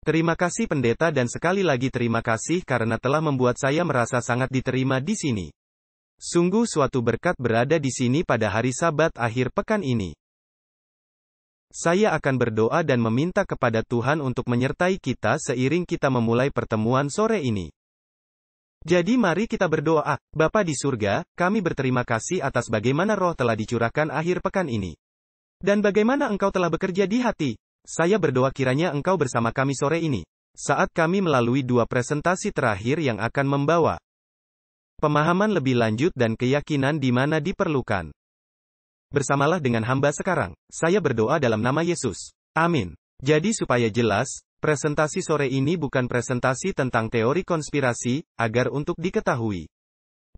Terima kasih pendeta dan sekali lagi terima kasih karena telah membuat saya merasa sangat diterima di sini. Sungguh suatu berkat berada di sini pada hari sabat akhir pekan ini. Saya akan berdoa dan meminta kepada Tuhan untuk menyertai kita seiring kita memulai pertemuan sore ini. Jadi mari kita berdoa, Bapa di surga, kami berterima kasih atas bagaimana roh telah dicurahkan akhir pekan ini. Dan bagaimana engkau telah bekerja di hati, saya berdoa kiranya engkau bersama kami sore ini, saat kami melalui dua presentasi terakhir yang akan membawa pemahaman lebih lanjut dan keyakinan di mana diperlukan. Bersamalah dengan hamba sekarang, saya berdoa dalam nama Yesus. Amin. Jadi supaya jelas, presentasi sore ini bukan presentasi tentang teori konspirasi, agar untuk diketahui.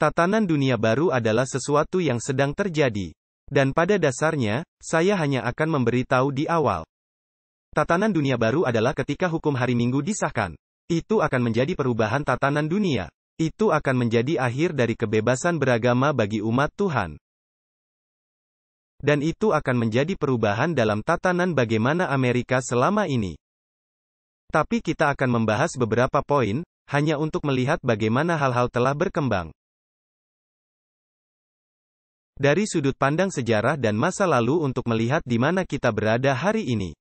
Tatanan dunia baru adalah sesuatu yang sedang terjadi. Dan pada dasarnya, saya hanya akan memberitahu di awal. Tatanan dunia baru adalah ketika hukum hari Minggu disahkan. Itu akan menjadi perubahan tatanan dunia. Itu akan menjadi akhir dari kebebasan beragama bagi umat Tuhan. Dan itu akan menjadi perubahan dalam tatanan bagaimana Amerika selama ini. Tapi kita akan membahas beberapa poin, hanya untuk melihat bagaimana hal-hal telah berkembang. Dari sudut pandang sejarah dan masa lalu untuk melihat di mana kita berada hari ini.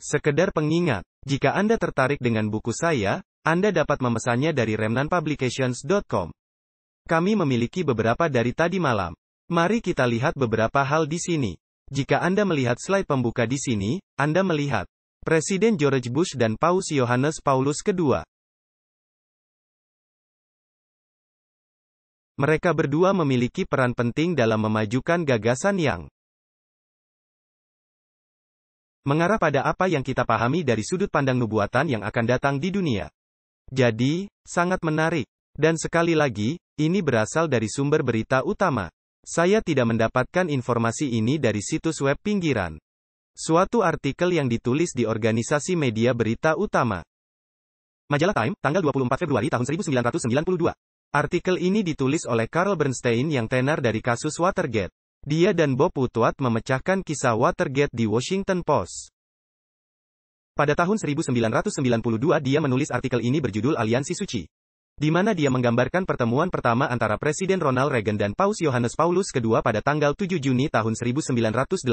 Sekedar pengingat, jika Anda tertarik dengan buku saya, Anda dapat memesannya dari remnanpublications.com. Kami memiliki beberapa dari tadi malam. Mari kita lihat beberapa hal di sini. Jika Anda melihat slide pembuka di sini, Anda melihat Presiden George Bush dan Paus Yohanes Paulus II. Mereka berdua memiliki peran penting dalam memajukan gagasan yang Mengarah pada apa yang kita pahami dari sudut pandang nubuatan yang akan datang di dunia. Jadi, sangat menarik. Dan sekali lagi, ini berasal dari sumber berita utama. Saya tidak mendapatkan informasi ini dari situs web pinggiran. Suatu artikel yang ditulis di organisasi media berita utama. Majalah Time, tanggal 24 Februari tahun 1992. Artikel ini ditulis oleh Carl Bernstein yang tenar dari kasus Watergate. Dia dan Bob Woodward memecahkan kisah Watergate di Washington Post. Pada tahun 1992 dia menulis artikel ini berjudul Aliansi Suci. Di mana dia menggambarkan pertemuan pertama antara Presiden Ronald Reagan dan Paus Yohanes Paulus II pada tanggal 7 Juni tahun 1982.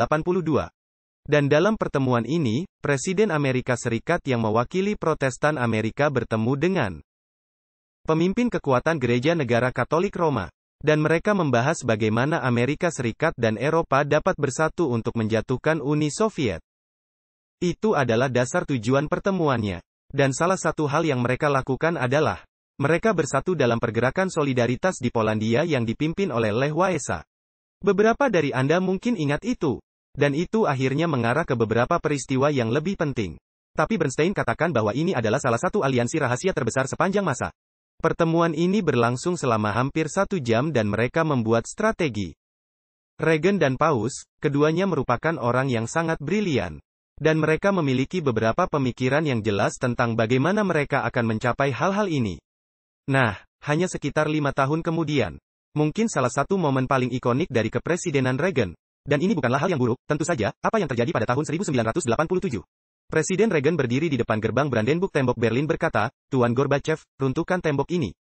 Dan dalam pertemuan ini, Presiden Amerika Serikat yang mewakili Protestan Amerika bertemu dengan pemimpin kekuatan gereja negara Katolik Roma. Dan mereka membahas bagaimana Amerika Serikat dan Eropa dapat bersatu untuk menjatuhkan Uni Soviet. Itu adalah dasar tujuan pertemuannya. Dan salah satu hal yang mereka lakukan adalah, mereka bersatu dalam pergerakan solidaritas di Polandia yang dipimpin oleh Lech Wałęsa. Beberapa dari Anda mungkin ingat itu. Dan itu akhirnya mengarah ke beberapa peristiwa yang lebih penting. Tapi Bernstein katakan bahwa ini adalah salah satu aliansi rahasia terbesar sepanjang masa. Pertemuan ini berlangsung selama hampir satu jam dan mereka membuat strategi. Regen dan Paus, keduanya merupakan orang yang sangat brilian. Dan mereka memiliki beberapa pemikiran yang jelas tentang bagaimana mereka akan mencapai hal-hal ini. Nah, hanya sekitar lima tahun kemudian. Mungkin salah satu momen paling ikonik dari kepresidenan Reagan. Dan ini bukanlah hal yang buruk, tentu saja, apa yang terjadi pada tahun 1987. Presiden Reagan berdiri di depan gerbang Brandenburg tembok Berlin berkata, Tuan Gorbachev, runtuhkan tembok ini.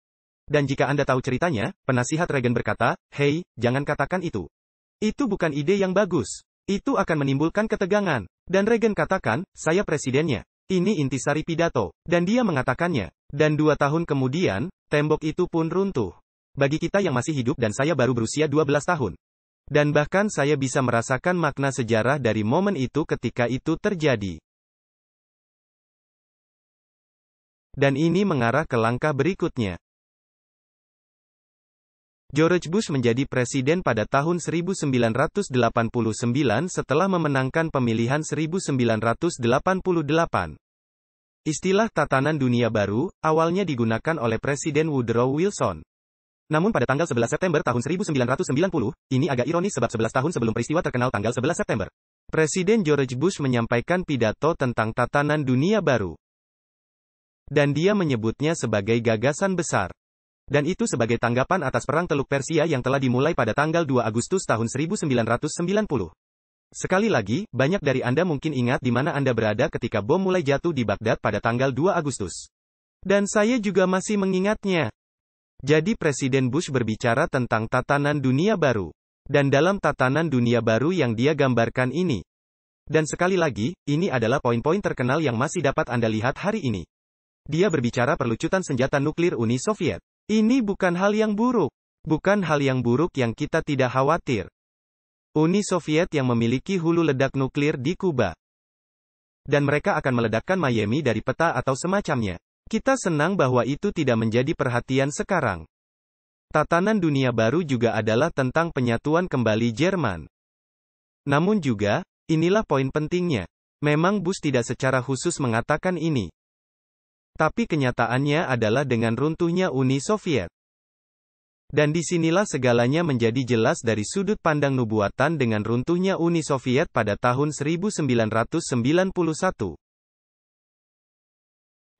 Dan jika Anda tahu ceritanya, penasihat Reagan berkata, Hei, jangan katakan itu. Itu bukan ide yang bagus. Itu akan menimbulkan ketegangan. Dan Reagan katakan, saya presidennya. Ini intisari pidato. Dan dia mengatakannya. Dan dua tahun kemudian, tembok itu pun runtuh. Bagi kita yang masih hidup dan saya baru berusia 12 tahun. Dan bahkan saya bisa merasakan makna sejarah dari momen itu ketika itu terjadi. Dan ini mengarah ke langkah berikutnya. George Bush menjadi presiden pada tahun 1989 setelah memenangkan pemilihan 1988. Istilah tatanan dunia baru, awalnya digunakan oleh Presiden Woodrow Wilson. Namun pada tanggal 11 September tahun 1990, ini agak ironis sebab 11 tahun sebelum peristiwa terkenal tanggal 11 September. Presiden George Bush menyampaikan pidato tentang tatanan dunia baru. Dan dia menyebutnya sebagai gagasan besar. Dan itu sebagai tanggapan atas Perang Teluk Persia yang telah dimulai pada tanggal 2 Agustus tahun 1990. Sekali lagi, banyak dari Anda mungkin ingat di mana Anda berada ketika bom mulai jatuh di Baghdad pada tanggal 2 Agustus. Dan saya juga masih mengingatnya. Jadi Presiden Bush berbicara tentang tatanan dunia baru. Dan dalam tatanan dunia baru yang dia gambarkan ini. Dan sekali lagi, ini adalah poin-poin terkenal yang masih dapat Anda lihat hari ini. Dia berbicara perlucutan senjata nuklir Uni Soviet. Ini bukan hal yang buruk. Bukan hal yang buruk yang kita tidak khawatir. Uni Soviet yang memiliki hulu ledak nuklir di Kuba. Dan mereka akan meledakkan Miami dari peta atau semacamnya. Kita senang bahwa itu tidak menjadi perhatian sekarang. Tatanan dunia baru juga adalah tentang penyatuan kembali Jerman. Namun juga, inilah poin pentingnya. Memang Bush tidak secara khusus mengatakan ini. Tapi kenyataannya adalah dengan runtuhnya Uni Soviet. Dan disinilah segalanya menjadi jelas dari sudut pandang nubuatan dengan runtuhnya Uni Soviet pada tahun 1991.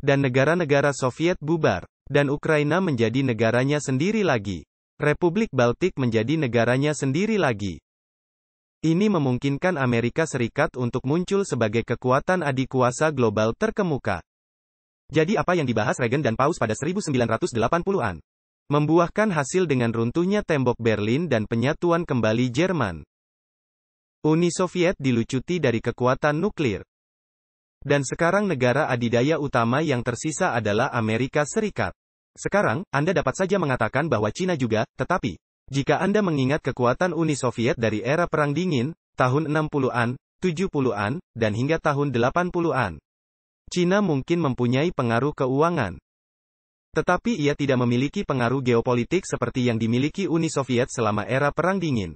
Dan negara-negara Soviet bubar. Dan Ukraina menjadi negaranya sendiri lagi. Republik Baltik menjadi negaranya sendiri lagi. Ini memungkinkan Amerika Serikat untuk muncul sebagai kekuatan adik kuasa global terkemuka. Jadi apa yang dibahas Regen dan Paus pada 1980-an? Membuahkan hasil dengan runtuhnya tembok Berlin dan penyatuan kembali Jerman. Uni Soviet dilucuti dari kekuatan nuklir. Dan sekarang negara adidaya utama yang tersisa adalah Amerika Serikat. Sekarang, Anda dapat saja mengatakan bahwa Cina juga, tetapi, jika Anda mengingat kekuatan Uni Soviet dari era Perang Dingin, tahun 60-an, 70-an, dan hingga tahun 80-an, Cina mungkin mempunyai pengaruh keuangan. Tetapi ia tidak memiliki pengaruh geopolitik seperti yang dimiliki Uni Soviet selama era Perang Dingin.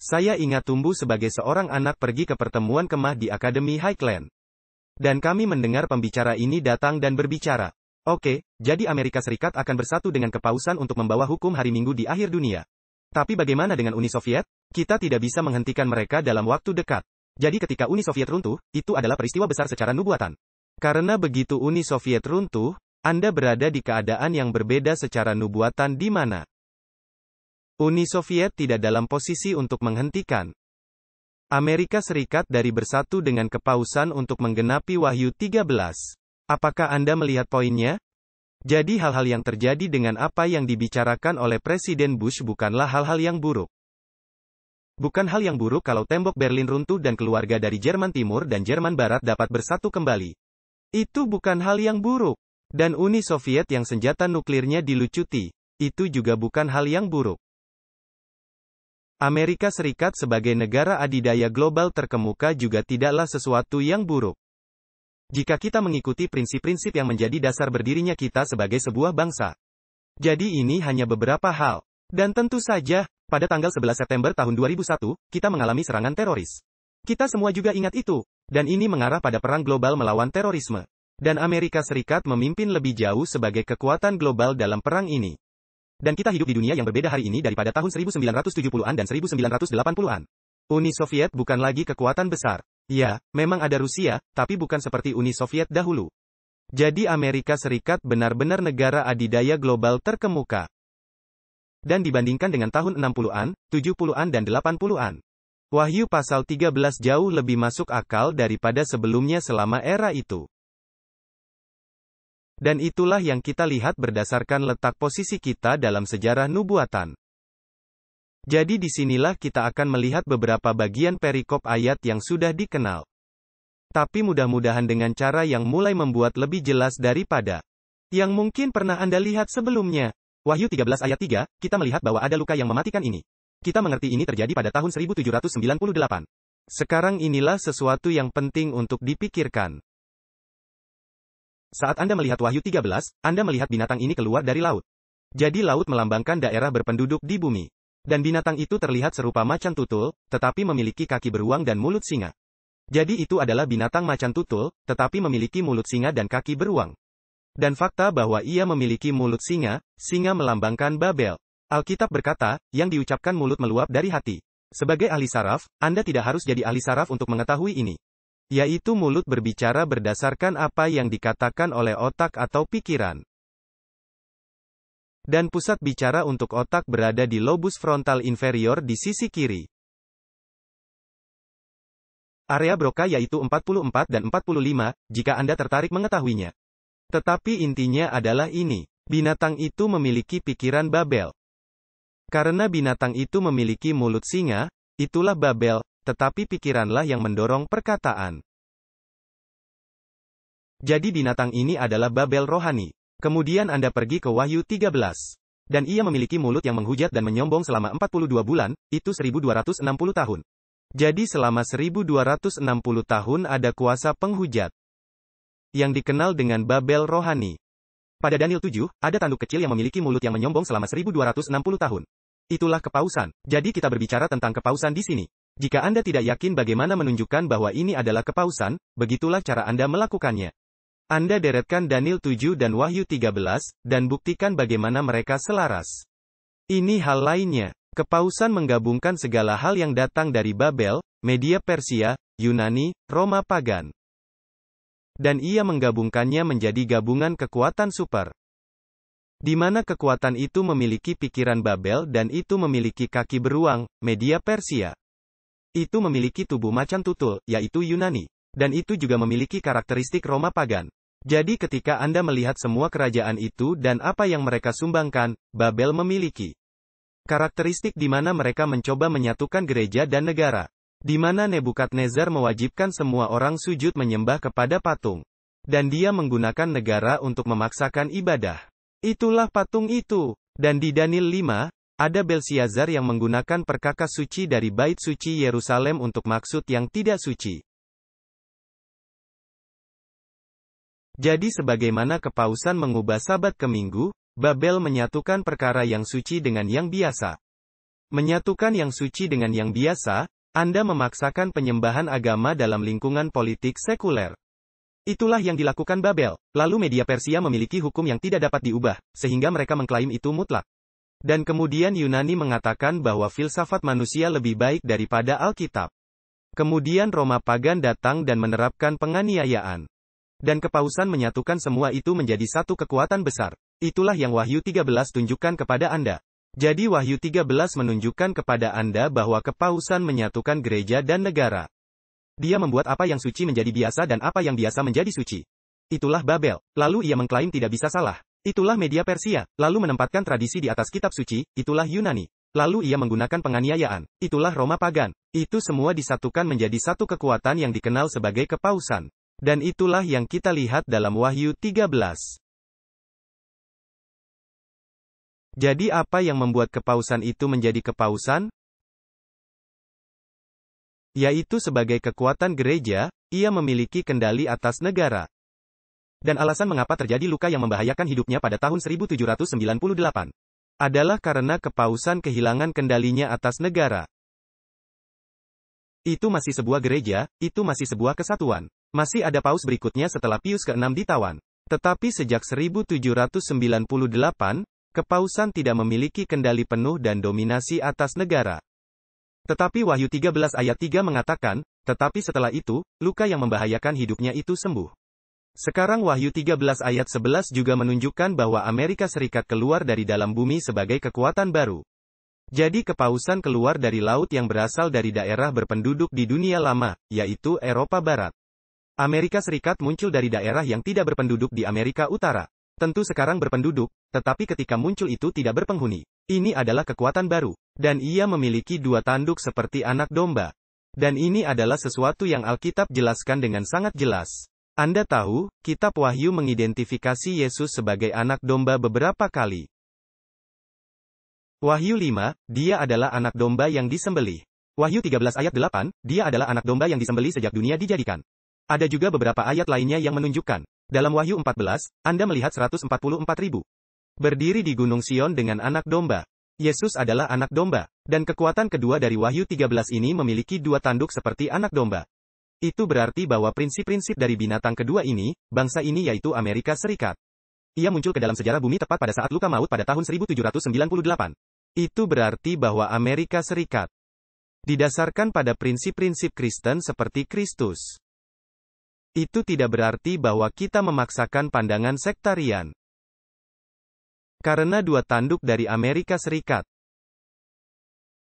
Saya ingat tumbuh sebagai seorang anak pergi ke pertemuan kemah di Akademi Highland. Dan kami mendengar pembicara ini datang dan berbicara. Oke, jadi Amerika Serikat akan bersatu dengan kepausan untuk membawa hukum hari Minggu di akhir dunia. Tapi bagaimana dengan Uni Soviet? Kita tidak bisa menghentikan mereka dalam waktu dekat. Jadi ketika Uni Soviet runtuh, itu adalah peristiwa besar secara nubuatan. Karena begitu Uni Soviet runtuh, Anda berada di keadaan yang berbeda secara nubuatan di mana Uni Soviet tidak dalam posisi untuk menghentikan Amerika Serikat dari bersatu dengan kepausan untuk menggenapi Wahyu 13. Apakah Anda melihat poinnya? Jadi hal-hal yang terjadi dengan apa yang dibicarakan oleh Presiden Bush bukanlah hal-hal yang buruk. Bukan hal yang buruk kalau tembok Berlin runtuh dan keluarga dari Jerman Timur dan Jerman Barat dapat bersatu kembali. Itu bukan hal yang buruk. Dan Uni Soviet yang senjata nuklirnya dilucuti, itu juga bukan hal yang buruk. Amerika Serikat sebagai negara adidaya global terkemuka juga tidaklah sesuatu yang buruk. Jika kita mengikuti prinsip-prinsip yang menjadi dasar berdirinya kita sebagai sebuah bangsa. Jadi ini hanya beberapa hal. Dan tentu saja, pada tanggal 11 September tahun 2001, kita mengalami serangan teroris. Kita semua juga ingat itu, dan ini mengarah pada perang global melawan terorisme. Dan Amerika Serikat memimpin lebih jauh sebagai kekuatan global dalam perang ini. Dan kita hidup di dunia yang berbeda hari ini daripada tahun 1970-an dan 1980-an. Uni Soviet bukan lagi kekuatan besar. Ya, memang ada Rusia, tapi bukan seperti Uni Soviet dahulu. Jadi Amerika Serikat benar-benar negara adidaya global terkemuka. Dan dibandingkan dengan tahun 60-an, 70-an dan 80-an. Wahyu pasal 13 jauh lebih masuk akal daripada sebelumnya selama era itu. Dan itulah yang kita lihat berdasarkan letak posisi kita dalam sejarah nubuatan. Jadi disinilah kita akan melihat beberapa bagian perikop ayat yang sudah dikenal. Tapi mudah-mudahan dengan cara yang mulai membuat lebih jelas daripada yang mungkin pernah Anda lihat sebelumnya. Wahyu 13 ayat 3, kita melihat bahwa ada luka yang mematikan ini. Kita mengerti ini terjadi pada tahun 1798. Sekarang inilah sesuatu yang penting untuk dipikirkan. Saat Anda melihat Wahyu 13, Anda melihat binatang ini keluar dari laut. Jadi laut melambangkan daerah berpenduduk di bumi. Dan binatang itu terlihat serupa macan tutul, tetapi memiliki kaki beruang dan mulut singa. Jadi itu adalah binatang macan tutul, tetapi memiliki mulut singa dan kaki beruang. Dan fakta bahwa ia memiliki mulut singa, singa melambangkan Babel. Alkitab berkata, yang diucapkan mulut meluap dari hati. Sebagai ahli saraf, Anda tidak harus jadi ahli saraf untuk mengetahui ini. Yaitu mulut berbicara berdasarkan apa yang dikatakan oleh otak atau pikiran. Dan pusat bicara untuk otak berada di lobus frontal inferior di sisi kiri. Area Broca yaitu 44 dan 45, jika Anda tertarik mengetahuinya. Tetapi intinya adalah ini. Binatang itu memiliki pikiran Babel. Karena binatang itu memiliki mulut singa, itulah Babel, tetapi pikiranlah yang mendorong perkataan. Jadi binatang ini adalah Babel rohani. Kemudian Anda pergi ke Wahyu 13. Dan ia memiliki mulut yang menghujat dan menyombong selama 42 bulan, itu 1260 tahun. Jadi selama 1260 tahun ada kuasa penghujat. Yang dikenal dengan Babel rohani. Pada Daniel 7, ada tanduk kecil yang memiliki mulut yang menyombong selama 1260 tahun. Itulah kepausan. Jadi kita berbicara tentang kepausan di sini. Jika Anda tidak yakin bagaimana menunjukkan bahwa ini adalah kepausan, begitulah cara Anda melakukannya. Anda deretkan Daniel 7 dan Wahyu 13, dan buktikan bagaimana mereka selaras. Ini hal lainnya. Kepausan menggabungkan segala hal yang datang dari Babel, media Persia, Yunani, Roma pagan. Dan ia menggabungkannya menjadi gabungan kekuatan super. Di mana kekuatan itu memiliki pikiran Babel dan itu memiliki kaki beruang, media Persia. Itu memiliki tubuh macan tutul, yaitu Yunani. Dan itu juga memiliki karakteristik Roma pagan. Jadi ketika Anda melihat semua kerajaan itu dan apa yang mereka sumbangkan, Babel memiliki karakteristik di mana mereka mencoba menyatukan gereja dan negara. Di mana Nebukadnezar mewajibkan semua orang sujud menyembah kepada patung. Dan dia menggunakan negara untuk memaksakan ibadah. Itulah patung itu. Dan di Daniel 5, ada Belsiazar yang menggunakan perkakas suci dari bait suci Yerusalem untuk maksud yang tidak suci. Jadi sebagaimana kepausan mengubah sabat ke minggu, Babel menyatukan perkara yang suci dengan yang biasa. Menyatukan yang suci dengan yang biasa, Anda memaksakan penyembahan agama dalam lingkungan politik sekuler. Itulah yang dilakukan Babel. Lalu media Persia memiliki hukum yang tidak dapat diubah, sehingga mereka mengklaim itu mutlak. Dan kemudian Yunani mengatakan bahwa filsafat manusia lebih baik daripada Alkitab. Kemudian Roma pagan datang dan menerapkan penganiayaan. Dan kepausan menyatukan semua itu menjadi satu kekuatan besar. Itulah yang Wahyu 13 tunjukkan kepada Anda. Jadi Wahyu 13 menunjukkan kepada Anda bahwa kepausan menyatukan gereja dan negara. Dia membuat apa yang suci menjadi biasa dan apa yang biasa menjadi suci. Itulah Babel. Lalu ia mengklaim tidak bisa salah. Itulah media Persia, lalu menempatkan tradisi di atas kitab suci, itulah Yunani. Lalu ia menggunakan penganiayaan, itulah Roma pagan. Itu semua disatukan menjadi satu kekuatan yang dikenal sebagai kepausan. Dan itulah yang kita lihat dalam Wahyu 13. Jadi apa yang membuat kepausan itu menjadi kepausan? Yaitu sebagai kekuatan gereja, ia memiliki kendali atas negara. Dan alasan mengapa terjadi luka yang membahayakan hidupnya pada tahun 1798 adalah karena kepausan kehilangan kendalinya atas negara. Itu masih sebuah gereja, itu masih sebuah kesatuan. Masih ada paus berikutnya setelah Pius ke-6 ditawan. Tetapi sejak 1798, kepausan tidak memiliki kendali penuh dan dominasi atas negara. Tetapi Wahyu 13 ayat 3 mengatakan, tetapi setelah itu, luka yang membahayakan hidupnya itu sembuh. Sekarang Wahyu 13 ayat 11 juga menunjukkan bahwa Amerika Serikat keluar dari dalam bumi sebagai kekuatan baru. Jadi kepausan keluar dari laut yang berasal dari daerah berpenduduk di dunia lama, yaitu Eropa Barat. Amerika Serikat muncul dari daerah yang tidak berpenduduk di Amerika Utara. Tentu sekarang berpenduduk, tetapi ketika muncul itu tidak berpenghuni. Ini adalah kekuatan baru. Dan ia memiliki dua tanduk seperti anak domba. Dan ini adalah sesuatu yang Alkitab jelaskan dengan sangat jelas. Anda tahu, Kitab Wahyu mengidentifikasi Yesus sebagai anak domba beberapa kali. Wahyu 5, dia adalah anak domba yang disembelih. Wahyu 13 ayat 8, dia adalah anak domba yang disembelih sejak dunia dijadikan. Ada juga beberapa ayat lainnya yang menunjukkan. Dalam Wahyu 14, Anda melihat 144 ribu. Berdiri di Gunung Sion dengan anak domba. Yesus adalah anak domba, dan kekuatan kedua dari Wahyu 13 ini memiliki dua tanduk seperti anak domba. Itu berarti bahwa prinsip-prinsip dari binatang kedua ini, bangsa ini yaitu Amerika Serikat. Ia muncul ke dalam sejarah bumi tepat pada saat luka maut pada tahun 1798. Itu berarti bahwa Amerika Serikat didasarkan pada prinsip-prinsip Kristen seperti Kristus. Itu tidak berarti bahwa kita memaksakan pandangan sektarian. Karena dua tanduk dari Amerika Serikat.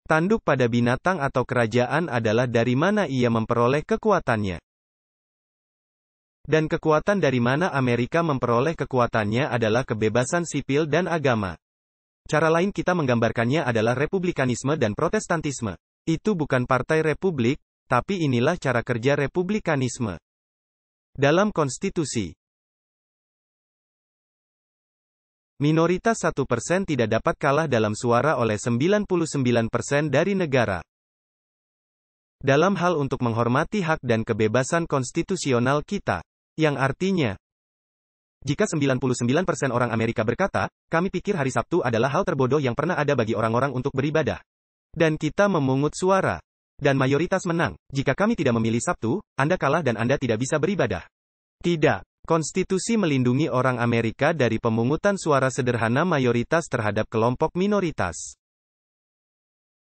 Tanduk pada binatang atau kerajaan adalah dari mana ia memperoleh kekuatannya. Dan kekuatan dari mana Amerika memperoleh kekuatannya adalah kebebasan sipil dan agama. Cara lain kita menggambarkannya adalah republikanisme dan protestantisme. Itu bukan partai republik, tapi inilah cara kerja republikanisme. Dalam konstitusi, Minoritas satu persen tidak dapat kalah dalam suara oleh 99% dari negara. Dalam hal untuk menghormati hak dan kebebasan konstitusional kita, yang artinya, jika 99% orang Amerika berkata, kami pikir hari Sabtu adalah hal terbodoh yang pernah ada bagi orang-orang untuk beribadah. Dan kita memungut suara. Dan mayoritas menang. Jika kami tidak memilih Sabtu, Anda kalah dan Anda tidak bisa beribadah. Tidak. Konstitusi melindungi orang Amerika dari pemungutan suara sederhana mayoritas terhadap kelompok minoritas.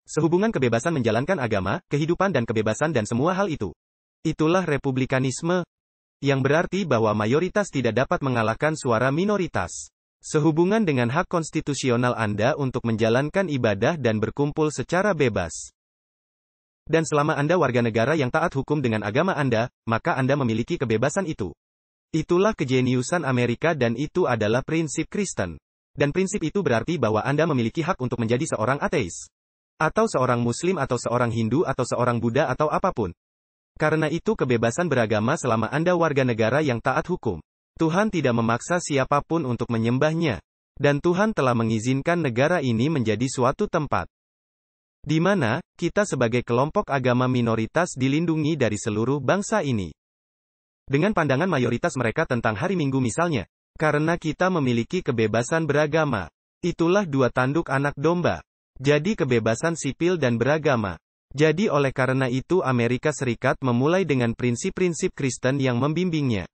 Sehubungan kebebasan menjalankan agama, kehidupan dan kebebasan dan semua hal itu. Itulah republikanisme. Yang berarti bahwa mayoritas tidak dapat mengalahkan suara minoritas. Sehubungan dengan hak konstitusional Anda untuk menjalankan ibadah dan berkumpul secara bebas. Dan selama Anda warga negara yang taat hukum dengan agama Anda, maka Anda memiliki kebebasan itu. Itulah kejeniusan Amerika dan itu adalah prinsip Kristen. Dan prinsip itu berarti bahwa Anda memiliki hak untuk menjadi seorang ateis. Atau seorang Muslim atau seorang Hindu atau seorang Buddha atau apapun. Karena itu kebebasan beragama selama Anda warga negara yang taat hukum. Tuhan tidak memaksa siapapun untuk menyembahnya. Dan Tuhan telah mengizinkan negara ini menjadi suatu tempat di mana kita sebagai kelompok agama minoritas dilindungi dari seluruh bangsa ini. Dengan pandangan mayoritas mereka tentang hari Minggu misalnya. Karena kita memiliki kebebasan beragama. Itulah dua tanduk anak domba. Jadi kebebasan sipil dan beragama. Jadi oleh karena itu Amerika Serikat memulai dengan prinsip-prinsip Kristen yang membimbingnya.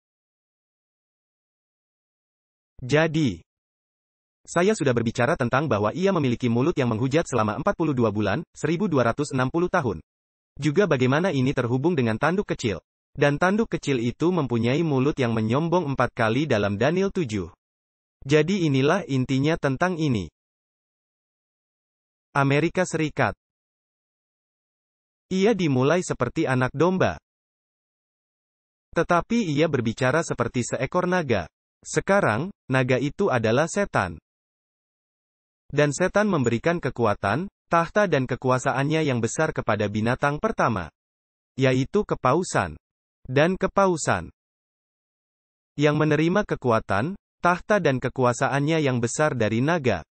Jadi, saya sudah berbicara tentang bahwa ia memiliki mulut yang menghujat selama 42 bulan, 1260 tahun. Juga bagaimana ini terhubung dengan tanduk kecil. Dan tanduk kecil itu mempunyai mulut yang menyombong empat kali dalam Daniel 7. Jadi inilah intinya tentang ini. Amerika Serikat. Ia dimulai seperti anak domba. Tetapi ia berbicara seperti seekor naga. Sekarang, naga itu adalah setan. Dan setan memberikan kekuatan, tahta dan kekuasaannya yang besar kepada binatang pertama. Yaitu kepausan dan kepausan. Yang menerima kekuatan, tahta dan kekuasaannya yang besar dari naga.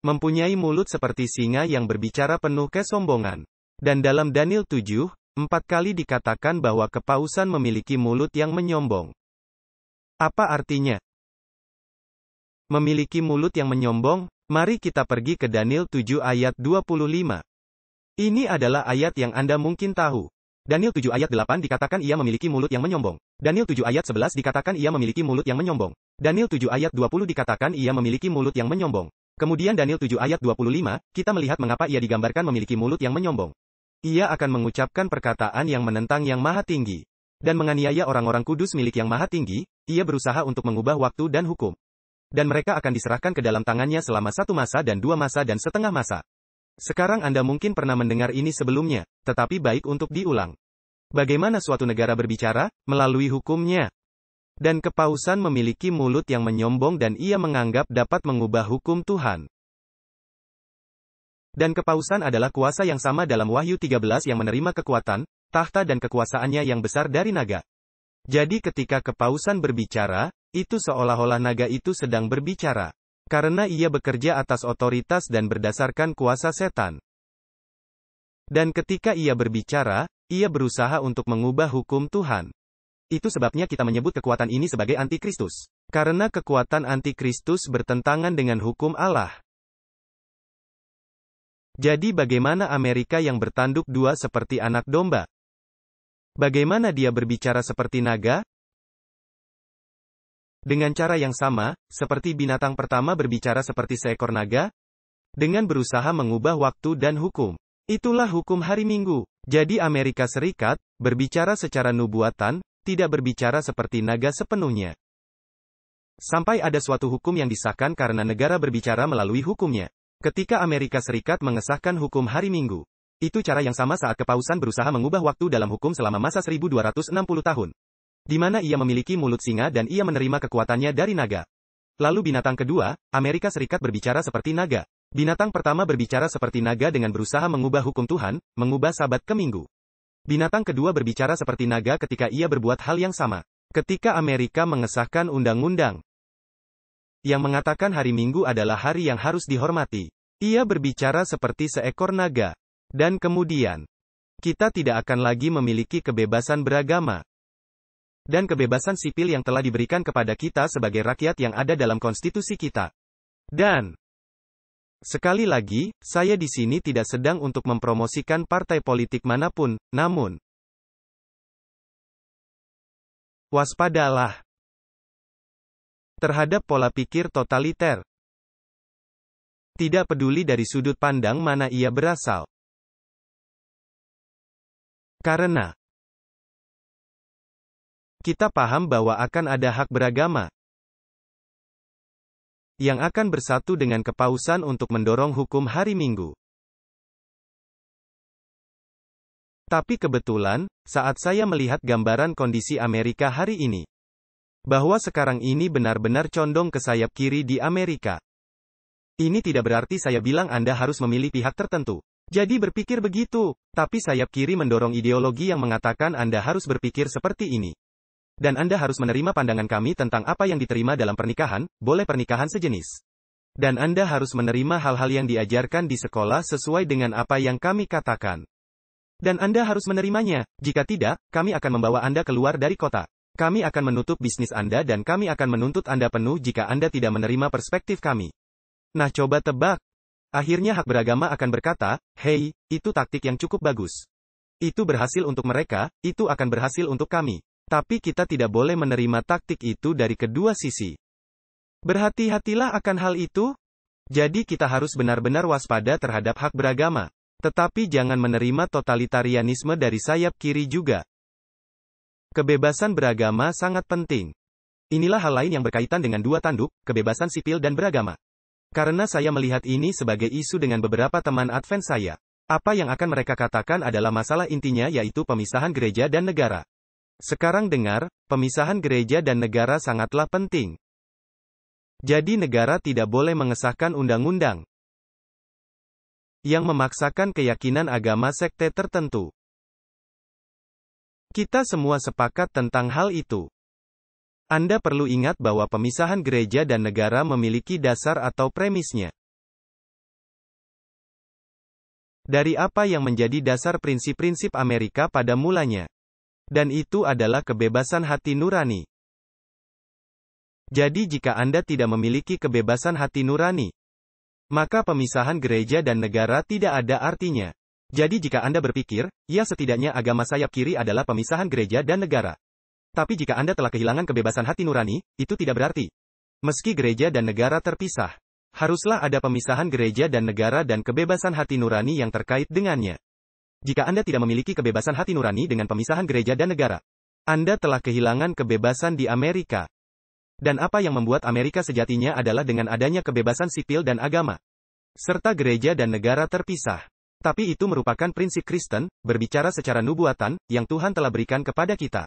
Mempunyai mulut seperti singa yang berbicara penuh kesombongan. Dan dalam Daniel 7, empat kali dikatakan bahwa kepausan memiliki mulut yang menyombong. Apa artinya? Memiliki mulut yang menyombong, mari kita pergi ke Daniel 7 ayat 25. Ini adalah ayat yang Anda mungkin tahu. Daniel 7 ayat 8 dikatakan ia memiliki mulut yang menyombong. Daniel 7 ayat 11 dikatakan ia memiliki mulut yang menyombong. Daniel 7 ayat 20 dikatakan ia memiliki mulut yang menyombong. Kemudian Daniel 7 ayat 25, kita melihat mengapa ia digambarkan memiliki mulut yang menyombong. Ia akan mengucapkan perkataan yang menentang yang maha tinggi. Dan menganiaya orang-orang kudus milik yang maha tinggi, ia berusaha untuk mengubah waktu dan hukum. Dan mereka akan diserahkan ke dalam tangannya selama satu masa dan dua masa dan setengah masa. Sekarang Anda mungkin pernah mendengar ini sebelumnya, tetapi baik untuk diulang. Bagaimana suatu negara berbicara? Melalui hukumnya. Dan kepausan memiliki mulut yang menyombong dan ia menganggap dapat mengubah hukum Tuhan. Dan kepausan adalah kuasa yang sama dalam Wahyu 13 yang menerima kekuatan, tahta dan kekuasaannya yang besar dari naga. Jadi ketika kepausan berbicara, itu seolah-olah naga itu sedang berbicara. Karena ia bekerja atas otoritas dan berdasarkan kuasa setan. Dan ketika ia berbicara, ia berusaha untuk mengubah hukum Tuhan. Itu sebabnya kita menyebut kekuatan ini sebagai antikristus. Karena kekuatan antikristus bertentangan dengan hukum Allah. Jadi bagaimana Amerika yang bertanduk dua seperti anak domba? Bagaimana dia berbicara seperti naga, dengan cara yang sama, seperti binatang pertama berbicara seperti seekor naga, dengan berusaha mengubah waktu dan hukum. Itulah hukum hari Minggu. Jadi Amerika Serikat, berbicara secara nubuatan, tidak berbicara seperti naga sepenuhnya. Sampai ada suatu hukum yang disahkan karena negara berbicara melalui hukumnya. Ketika Amerika Serikat mengesahkan hukum hari Minggu, itu cara yang sama saat kepausan berusaha mengubah waktu dalam hukum selama masa 1260 tahun. Di mana ia memiliki mulut singa dan ia menerima kekuatannya dari naga. Lalu binatang kedua, Amerika Serikat berbicara seperti naga. Binatang pertama berbicara seperti naga dengan berusaha mengubah hukum Tuhan, mengubah sabat ke minggu. Binatang kedua berbicara seperti naga ketika ia berbuat hal yang sama. Ketika Amerika mengesahkan undang-undang yang mengatakan hari Minggu adalah hari yang harus dihormati. Ia berbicara seperti seekor naga. Dan kemudian, kita tidak akan lagi memiliki kebebasan beragama dan kebebasan sipil yang telah diberikan kepada kita sebagai rakyat yang ada dalam konstitusi kita. Dan, sekali lagi, saya di sini tidak sedang untuk mempromosikan partai politik manapun, namun, waspadalah terhadap pola pikir totaliter. Tidak peduli dari sudut pandang mana ia berasal. Karena kita paham bahwa akan ada hak beragama yang akan bersatu dengan kepausan untuk mendorong hukum hari Minggu. Tapi kebetulan, saat saya melihat gambaran kondisi Amerika hari ini, bahwa sekarang ini benar-benar condong ke sayap kiri di Amerika. Ini tidak berarti saya bilang Anda harus memilih pihak tertentu. Jadi berpikir begitu, tapi sayap kiri mendorong ideologi yang mengatakan Anda harus berpikir seperti ini. Dan Anda harus menerima pandangan kami tentang apa yang diterima dalam pernikahan, boleh pernikahan sejenis. Dan Anda harus menerima hal-hal yang diajarkan di sekolah sesuai dengan apa yang kami katakan. Dan Anda harus menerimanya. Jika tidak, kami akan membawa Anda keluar dari kota. Kami akan menutup bisnis Anda dan kami akan menuntut Anda penuh jika Anda tidak menerima perspektif kami. Nah coba tebak. Akhirnya hak beragama akan berkata, hei, itu taktik yang cukup bagus. Itu berhasil untuk mereka, itu akan berhasil untuk kami. Tapi kita tidak boleh menerima taktik itu dari kedua sisi. Berhati-hatilah akan hal itu. Jadi kita harus benar-benar waspada terhadap hak beragama. Tetapi jangan menerima totalitarianisme dari sayap kiri juga. Kebebasan beragama sangat penting. Inilah hal lain yang berkaitan dengan dua tanduk, kebebasan sipil dan beragama. Karena saya melihat ini sebagai isu dengan beberapa teman Advent saya. Apa yang akan mereka katakan adalah masalah intinya yaitu pemisahan gereja dan negara. Sekarang dengar, pemisahan gereja dan negara sangatlah penting. Jadi negara tidak boleh mengesahkan undang-undang yang memaksakan keyakinan agama sekte tertentu. Kita semua sepakat tentang hal itu. Anda perlu ingat bahwa pemisahan gereja dan negara memiliki dasar atau premisnya. Dari apa yang menjadi dasar prinsip-prinsip Amerika pada mulanya. Dan itu adalah kebebasan hati nurani. Jadi jika Anda tidak memiliki kebebasan hati nurani, maka pemisahan gereja dan negara tidak ada artinya. Jadi jika Anda berpikir, ya setidaknya agama sayap kiri adalah pemisahan gereja dan negara. Tapi jika Anda telah kehilangan kebebasan hati nurani, itu tidak berarti. Meski gereja dan negara terpisah, haruslah ada pemisahan gereja dan negara dan kebebasan hati nurani yang terkait dengannya jika Anda tidak memiliki kebebasan hati nurani dengan pemisahan gereja dan negara. Anda telah kehilangan kebebasan di Amerika. Dan apa yang membuat Amerika sejatinya adalah dengan adanya kebebasan sipil dan agama. Serta gereja dan negara terpisah. Tapi itu merupakan prinsip Kristen, berbicara secara nubuatan, yang Tuhan telah berikan kepada kita.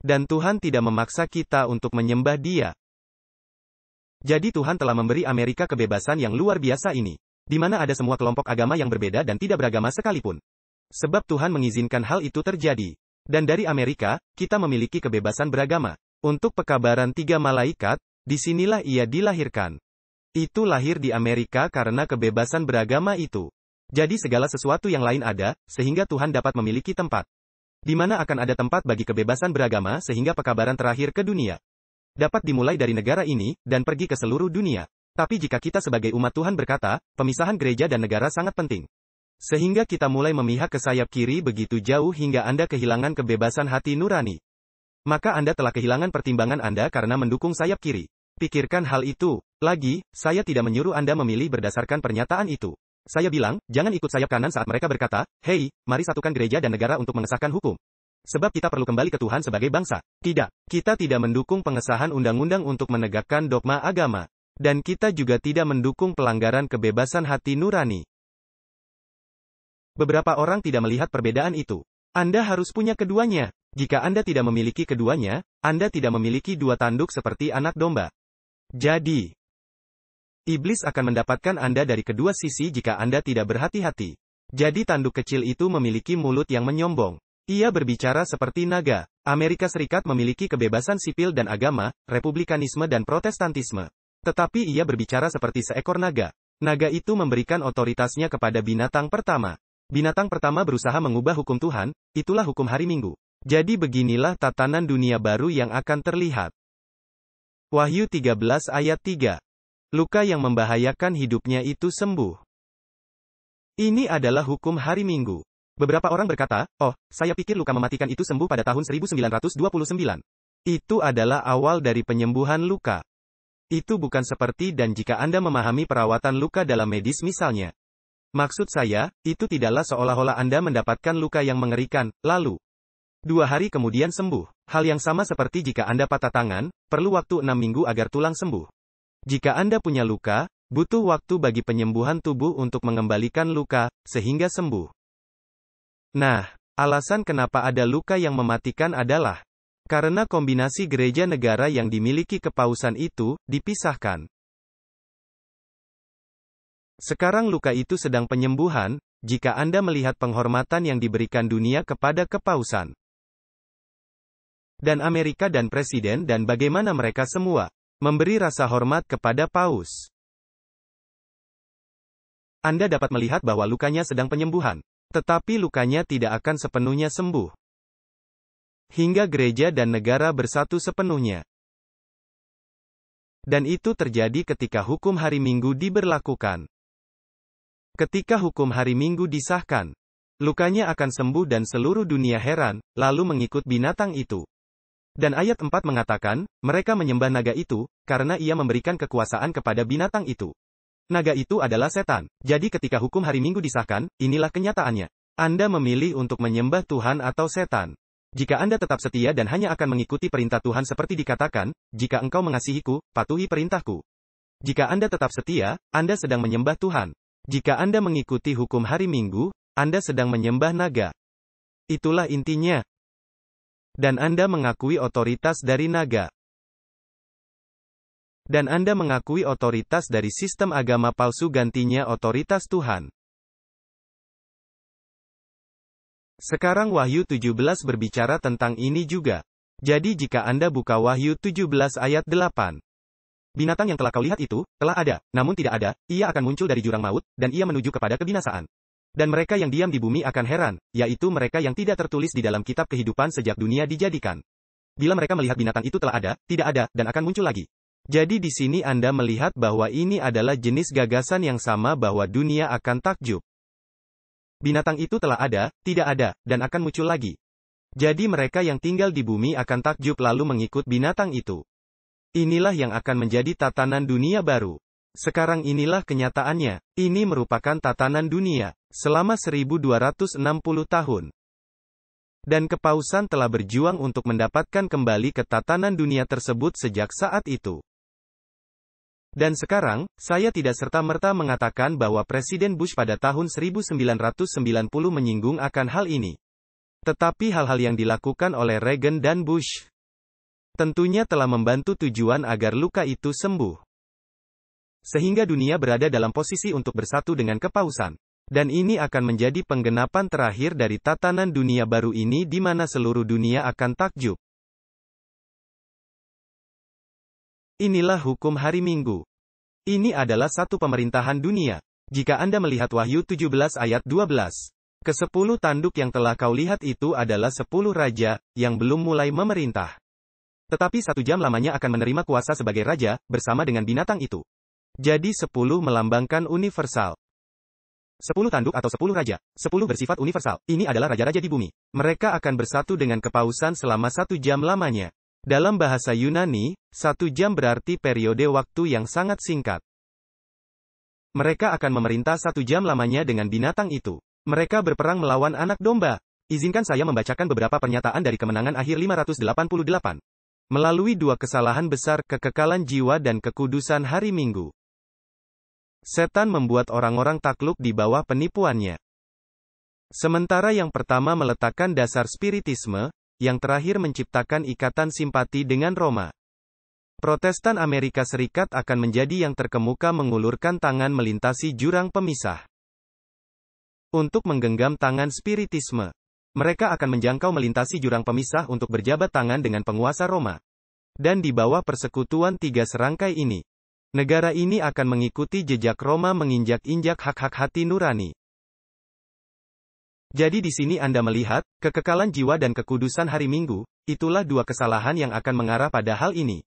Dan Tuhan tidak memaksa kita untuk menyembah dia. Jadi Tuhan telah memberi Amerika kebebasan yang luar biasa ini. Di mana ada semua kelompok agama yang berbeda dan tidak beragama sekalipun. Sebab Tuhan mengizinkan hal itu terjadi. Dan dari Amerika, kita memiliki kebebasan beragama. Untuk pekabaran tiga malaikat, disinilah ia dilahirkan. Itu lahir di Amerika karena kebebasan beragama itu. Jadi segala sesuatu yang lain ada, sehingga Tuhan dapat memiliki tempat. Di mana akan ada tempat bagi kebebasan beragama sehingga pekabaran terakhir ke dunia. Dapat dimulai dari negara ini, dan pergi ke seluruh dunia. Tapi jika kita sebagai umat Tuhan berkata, pemisahan gereja dan negara sangat penting. Sehingga kita mulai memihak ke sayap kiri begitu jauh hingga Anda kehilangan kebebasan hati nurani. Maka Anda telah kehilangan pertimbangan Anda karena mendukung sayap kiri. Pikirkan hal itu. Lagi, saya tidak menyuruh Anda memilih berdasarkan pernyataan itu. Saya bilang, jangan ikut sayap kanan saat mereka berkata, hei, mari satukan gereja dan negara untuk mengesahkan hukum. Sebab kita perlu kembali ke Tuhan sebagai bangsa. Tidak, kita tidak mendukung pengesahan undang-undang untuk menegakkan dogma agama. Dan kita juga tidak mendukung pelanggaran kebebasan hati nurani. Beberapa orang tidak melihat perbedaan itu. Anda harus punya keduanya. Jika Anda tidak memiliki keduanya, Anda tidak memiliki dua tanduk seperti anak domba. Jadi, iblis akan mendapatkan Anda dari kedua sisi jika Anda tidak berhati-hati. Jadi tanduk kecil itu memiliki mulut yang menyombong. Ia berbicara seperti naga. Amerika Serikat memiliki kebebasan sipil dan agama, republikanisme dan protestantisme. Tetapi ia berbicara seperti seekor naga. Naga itu memberikan otoritasnya kepada binatang pertama. Binatang pertama berusaha mengubah hukum Tuhan, itulah hukum hari Minggu. Jadi beginilah tatanan dunia baru yang akan terlihat. Wahyu 13 ayat 3. Luka yang membahayakan hidupnya itu sembuh. Ini adalah hukum hari Minggu. Beberapa orang berkata, oh, saya pikir luka mematikan itu sembuh pada tahun 1929. Itu adalah awal dari penyembuhan luka. Itu bukan seperti dan jika Anda memahami perawatan luka dalam medis misalnya, Maksud saya, itu tidaklah seolah-olah Anda mendapatkan luka yang mengerikan, lalu dua hari kemudian sembuh. Hal yang sama seperti jika Anda patah tangan, perlu waktu enam minggu agar tulang sembuh. Jika Anda punya luka, butuh waktu bagi penyembuhan tubuh untuk mengembalikan luka, sehingga sembuh. Nah, alasan kenapa ada luka yang mematikan adalah karena kombinasi gereja negara yang dimiliki kepausan itu dipisahkan. Sekarang luka itu sedang penyembuhan, jika Anda melihat penghormatan yang diberikan dunia kepada kepausan dan Amerika dan presiden dan bagaimana mereka semua memberi rasa hormat kepada paus. Anda dapat melihat bahwa lukanya sedang penyembuhan, tetapi lukanya tidak akan sepenuhnya sembuh. Hingga gereja dan negara bersatu sepenuhnya. Dan itu terjadi ketika hukum hari Minggu diberlakukan. Ketika hukum hari Minggu disahkan, lukanya akan sembuh dan seluruh dunia heran, lalu mengikut binatang itu. Dan ayat 4 mengatakan, mereka menyembah naga itu, karena ia memberikan kekuasaan kepada binatang itu. Naga itu adalah setan, jadi ketika hukum hari Minggu disahkan, inilah kenyataannya. Anda memilih untuk menyembah Tuhan atau setan. Jika Anda tetap setia dan hanya akan mengikuti perintah Tuhan seperti dikatakan, jika engkau mengasihiku, patuhi perintahku. Jika Anda tetap setia, Anda sedang menyembah Tuhan. Jika Anda mengikuti hukum hari Minggu, Anda sedang menyembah naga. Itulah intinya. Dan Anda mengakui otoritas dari naga. Dan Anda mengakui otoritas dari sistem agama palsu gantinya otoritas Tuhan. Sekarang Wahyu 17 berbicara tentang ini juga. Jadi jika Anda buka Wahyu 17 ayat 8, Binatang yang telah kau lihat itu, telah ada, namun tidak ada, ia akan muncul dari jurang maut, dan ia menuju kepada kebinasaan. Dan mereka yang diam di bumi akan heran, yaitu mereka yang tidak tertulis di dalam kitab kehidupan sejak dunia dijadikan. Bila mereka melihat binatang itu telah ada, tidak ada, dan akan muncul lagi. Jadi di sini Anda melihat bahwa ini adalah jenis gagasan yang sama bahwa dunia akan takjub. Binatang itu telah ada, tidak ada, dan akan muncul lagi. Jadi mereka yang tinggal di bumi akan takjub lalu mengikut binatang itu. Inilah yang akan menjadi tatanan dunia baru. Sekarang inilah kenyataannya. Ini merupakan tatanan dunia selama 1260 tahun. Dan kepausan telah berjuang untuk mendapatkan kembali ke tatanan dunia tersebut sejak saat itu. Dan sekarang, saya tidak serta-merta mengatakan bahwa Presiden Bush pada tahun 1990 menyinggung akan hal ini. Tetapi hal-hal yang dilakukan oleh Reagan dan Bush Tentunya telah membantu tujuan agar luka itu sembuh. Sehingga dunia berada dalam posisi untuk bersatu dengan kepausan. Dan ini akan menjadi penggenapan terakhir dari tatanan dunia baru ini di mana seluruh dunia akan takjub. Inilah hukum hari Minggu. Ini adalah satu pemerintahan dunia. Jika Anda melihat Wahyu 17 ayat 12, kesepuluh tanduk yang telah kau lihat itu adalah sepuluh raja, yang belum mulai memerintah. Tetapi satu jam lamanya akan menerima kuasa sebagai raja, bersama dengan binatang itu. Jadi sepuluh melambangkan universal. Sepuluh tanduk atau sepuluh raja. Sepuluh bersifat universal. Ini adalah raja-raja di bumi. Mereka akan bersatu dengan kepausan selama satu jam lamanya. Dalam bahasa Yunani, satu jam berarti periode waktu yang sangat singkat. Mereka akan memerintah satu jam lamanya dengan binatang itu. Mereka berperang melawan anak domba. Izinkan saya membacakan beberapa pernyataan dari kemenangan akhir 588. Melalui dua kesalahan besar, kekekalan jiwa dan kekudusan hari Minggu. Setan membuat orang-orang takluk di bawah penipuannya. Sementara yang pertama meletakkan dasar spiritisme, yang terakhir menciptakan ikatan simpati dengan Roma. Protestan Amerika Serikat akan menjadi yang terkemuka mengulurkan tangan melintasi jurang pemisah. Untuk menggenggam tangan spiritisme. Mereka akan menjangkau melintasi jurang pemisah untuk berjabat tangan dengan penguasa Roma. Dan di bawah persekutuan tiga serangkai ini, negara ini akan mengikuti jejak Roma menginjak-injak hak-hak hati nurani. Jadi di sini Anda melihat, kekekalan jiwa dan kekudusan hari Minggu, itulah dua kesalahan yang akan mengarah pada hal ini.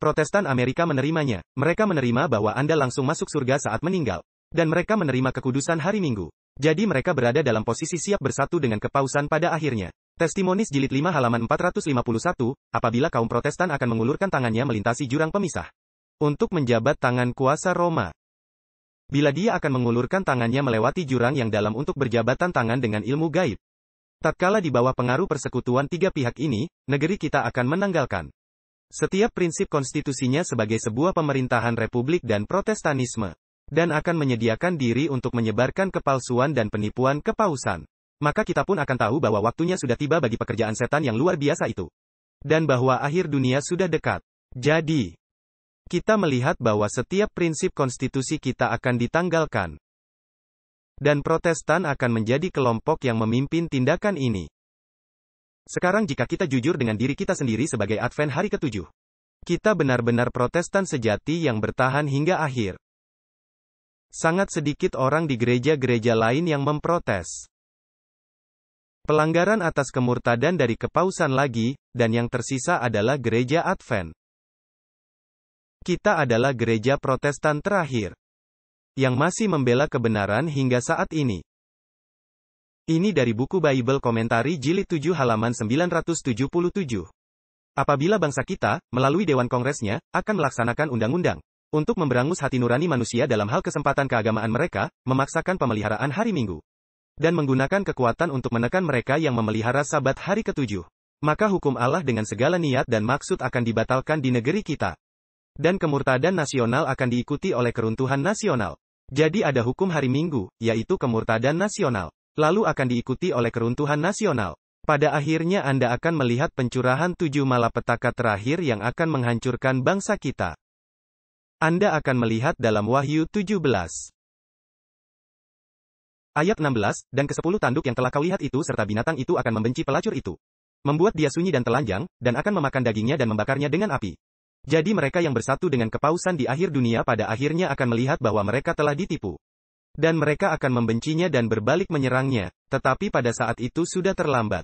Protestan Amerika menerimanya, mereka menerima bahwa Anda langsung masuk surga saat meninggal. Dan mereka menerima kekudusan hari Minggu. Jadi mereka berada dalam posisi siap bersatu dengan kepausan pada akhirnya. Testimonis jilid 5 halaman 451, apabila kaum protestan akan mengulurkan tangannya melintasi jurang pemisah. Untuk menjabat tangan kuasa Roma. Bila dia akan mengulurkan tangannya melewati jurang yang dalam untuk berjabatan tangan dengan ilmu gaib. Tatkala di bawah pengaruh persekutuan tiga pihak ini, negeri kita akan menanggalkan. Setiap prinsip konstitusinya sebagai sebuah pemerintahan republik dan protestanisme dan akan menyediakan diri untuk menyebarkan kepalsuan dan penipuan kepausan. Maka kita pun akan tahu bahwa waktunya sudah tiba bagi pekerjaan setan yang luar biasa itu. Dan bahwa akhir dunia sudah dekat. Jadi, kita melihat bahwa setiap prinsip konstitusi kita akan ditanggalkan. Dan protestan akan menjadi kelompok yang memimpin tindakan ini. Sekarang jika kita jujur dengan diri kita sendiri sebagai Advent hari ketujuh, kita benar-benar protestan sejati yang bertahan hingga akhir. Sangat sedikit orang di gereja-gereja lain yang memprotes. Pelanggaran atas kemurtadan dari kepausan lagi, dan yang tersisa adalah gereja Advent. Kita adalah gereja protestan terakhir. Yang masih membela kebenaran hingga saat ini. Ini dari buku Bible Komentari Jilid 7 halaman 977. Apabila bangsa kita, melalui Dewan Kongresnya, akan melaksanakan undang-undang, untuk memberangus hati nurani manusia dalam hal kesempatan keagamaan mereka, memaksakan pemeliharaan hari Minggu. Dan menggunakan kekuatan untuk menekan mereka yang memelihara sabat hari ketujuh. Maka hukum Allah dengan segala niat dan maksud akan dibatalkan di negeri kita. Dan kemurtadan nasional akan diikuti oleh keruntuhan nasional. Jadi ada hukum hari Minggu, yaitu kemurtadan nasional. Lalu akan diikuti oleh keruntuhan nasional. Pada akhirnya Anda akan melihat pencurahan tujuh malapetaka terakhir yang akan menghancurkan bangsa kita. Anda akan melihat dalam Wahyu 17. Ayat 16, dan ke-10 tanduk yang telah kau lihat itu serta binatang itu akan membenci pelacur itu. Membuat dia sunyi dan telanjang, dan akan memakan dagingnya dan membakarnya dengan api. Jadi mereka yang bersatu dengan kepausan di akhir dunia pada akhirnya akan melihat bahwa mereka telah ditipu. Dan mereka akan membencinya dan berbalik menyerangnya, tetapi pada saat itu sudah terlambat.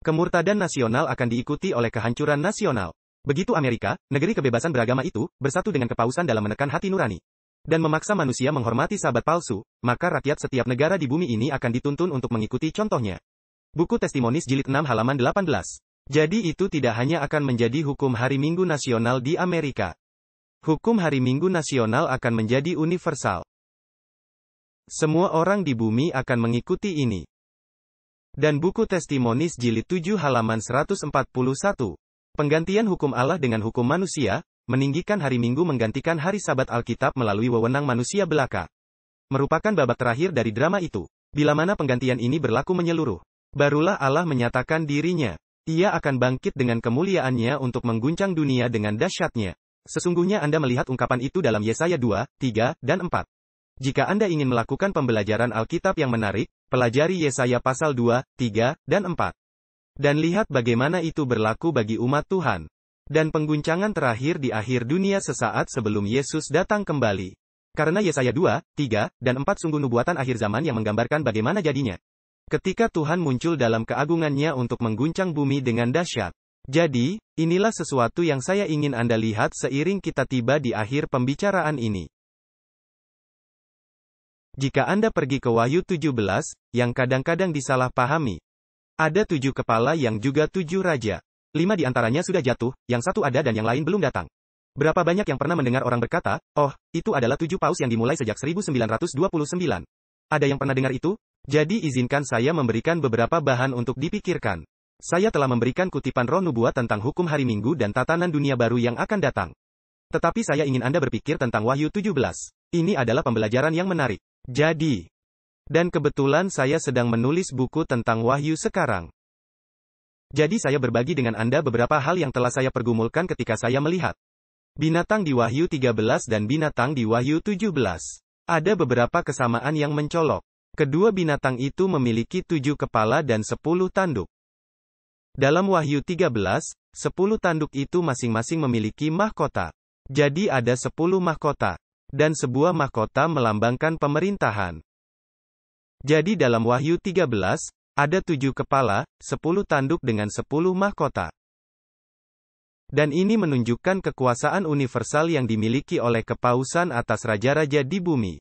Kemurtadan nasional akan diikuti oleh kehancuran nasional. Begitu Amerika, negeri kebebasan beragama itu, bersatu dengan kepausan dalam menekan hati nurani. Dan memaksa manusia menghormati sahabat palsu, maka rakyat setiap negara di bumi ini akan dituntun untuk mengikuti contohnya. Buku Testimonis Jilid 6 halaman 18. Jadi itu tidak hanya akan menjadi hukum hari Minggu nasional di Amerika. Hukum hari Minggu nasional akan menjadi universal. Semua orang di bumi akan mengikuti ini. Dan buku Testimonis Jilid 7 halaman 141. Penggantian hukum Allah dengan hukum manusia, meninggikan hari Minggu menggantikan hari Sabat Alkitab melalui wewenang manusia belaka. Merupakan babak terakhir dari drama itu. Bila mana penggantian ini berlaku menyeluruh, barulah Allah menyatakan dirinya. Ia akan bangkit dengan kemuliaannya untuk mengguncang dunia dengan dahsyatnya. Sesungguhnya Anda melihat ungkapan itu dalam Yesaya 2, 3, dan 4. Jika Anda ingin melakukan pembelajaran Alkitab yang menarik, pelajari Yesaya pasal 2, 3, dan 4. Dan lihat bagaimana itu berlaku bagi umat Tuhan. Dan pengguncangan terakhir di akhir dunia sesaat sebelum Yesus datang kembali. Karena Yesaya 2, 3, dan 4 sungguh nubuatan akhir zaman yang menggambarkan bagaimana jadinya. Ketika Tuhan muncul dalam keagungannya untuk mengguncang bumi dengan dahsyat. Jadi, inilah sesuatu yang saya ingin Anda lihat seiring kita tiba di akhir pembicaraan ini. Jika Anda pergi ke Wahyu 17, yang kadang-kadang disalahpahami, ada tujuh kepala yang juga tujuh raja. Lima di antaranya sudah jatuh, yang satu ada dan yang lain belum datang. Berapa banyak yang pernah mendengar orang berkata, oh, itu adalah tujuh paus yang dimulai sejak 1929. Ada yang pernah dengar itu? Jadi izinkan saya memberikan beberapa bahan untuk dipikirkan. Saya telah memberikan kutipan roh nubuat tentang hukum hari Minggu dan tatanan dunia baru yang akan datang. Tetapi saya ingin Anda berpikir tentang Wahyu 17. Ini adalah pembelajaran yang menarik. Jadi, dan kebetulan saya sedang menulis buku tentang wahyu sekarang. Jadi saya berbagi dengan Anda beberapa hal yang telah saya pergumulkan ketika saya melihat binatang di Wahyu 13 dan binatang di Wahyu 17. Ada beberapa kesamaan yang mencolok. Kedua binatang itu memiliki tujuh kepala dan sepuluh tanduk. Dalam Wahyu 13, sepuluh tanduk itu masing-masing memiliki mahkota. Jadi ada sepuluh mahkota. Dan sebuah mahkota melambangkan pemerintahan. Jadi dalam Wahyu 13, ada tujuh kepala, sepuluh tanduk dengan sepuluh mahkota. Dan ini menunjukkan kekuasaan universal yang dimiliki oleh kepausan atas raja-raja di bumi.